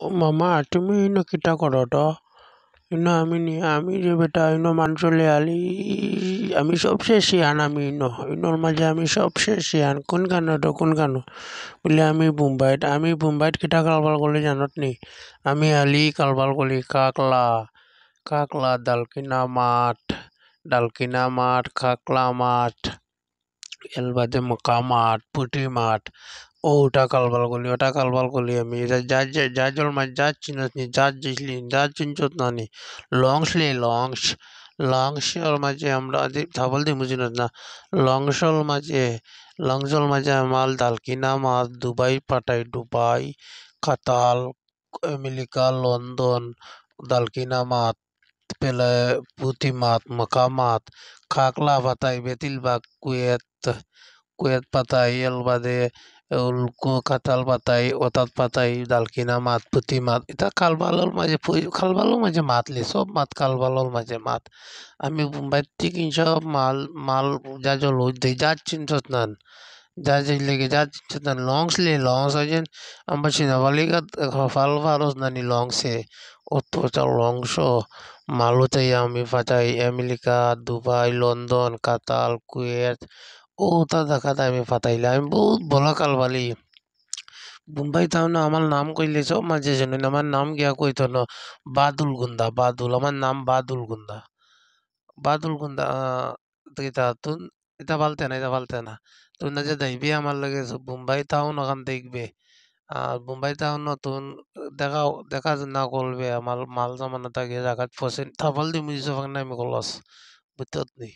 মামা তুমি ಮಾಮ ಅಟ್ಟಮಿ ಇನ್ನು ಕಿಟ আমি নি আমি যে বেটা ಇನ್ನು ಮಾನ್ಸೊಲೆ আলি আমি সব শেষ ইয়ান আমি ইনো ইনোর মাঝে আমি সব শেষ ইয়ান কোন তো কোন গানো বোলে আমি বোম্বাইত আমি বোম্বাইত কিটা কাৰবাৰ কৰিলে জানত নি আমি আলি কাৰবাৰ কৰিলি কাকলা কাকলা ডালকিনা মাঠ ডালকিনা মাঠ কাকলা মাঠ এলবাদে মকা মাঠ পুটি মাঠ ওটা কালবাল করলি ওটা কালবাল করলি আমি ಜಾಜ್ ಜಾಜೋಳ್ যা ಜಾಜ್ নি যা ಜಿಸ್ಲಿ যা ಚಿಂಚೋತ್ না নি লংস লংসর মাঝে আমরা ধাবল দি বুঝি না লংসল মাঝে লংসল মাঝে মাল কিনা মাছ দুবাই পাটাই দুবাই কাতাল আমেরিকা লন্ডন দালকিনা মাত পেলে পুঁতি মাত মকা মাত খাকলা পাতাই বেতিল বাগ কুয়েত কুয়েত পাতাই এলবাদে কাঁঠাল পাতাই ওতাত পাতাই দালকিনা মাত পুঁতি মাত এটা ভালোর মাঝে কালবালর মাঝে লে সব মাত ভালোর মাঝে মাত আমি বোম্বাইয়ের থেকে সব মাল মাল যা জল দিই যা চিন্তা নান যা যাই লেগে যা চিন্তা নান লংস লে লংস হয়েছেন আমার সিনেমালিকা ফাল ফারস নানি লংসে অত লংস মালও চাই আমি ফাটাই America Dubai London Qatar Kuwait ওটা দেখা আমি পাতাইলে আমি বহুত বলা কালবালি বোম্বাই টাউন আমার নাম কইলে সব মাঝে জন আমার নাম গিয়া কইত না বাদুল গুন্দা বাদুল আমার নাম বাদুল গুন্দা বাদুল গুন্দা এটা তুন এটা পালতে না এটা পালতে না তুই না যে দেখবি আমার লাগে বোম্বাই টাউন ওখান দেখবে আর বোম্বাই টাউন নতুন দেখা দেখা না করবে আমার মাল জামানা থাকে জায়গা ফসে থাপাল দি মুজি নাই আমি কলস বুঝতে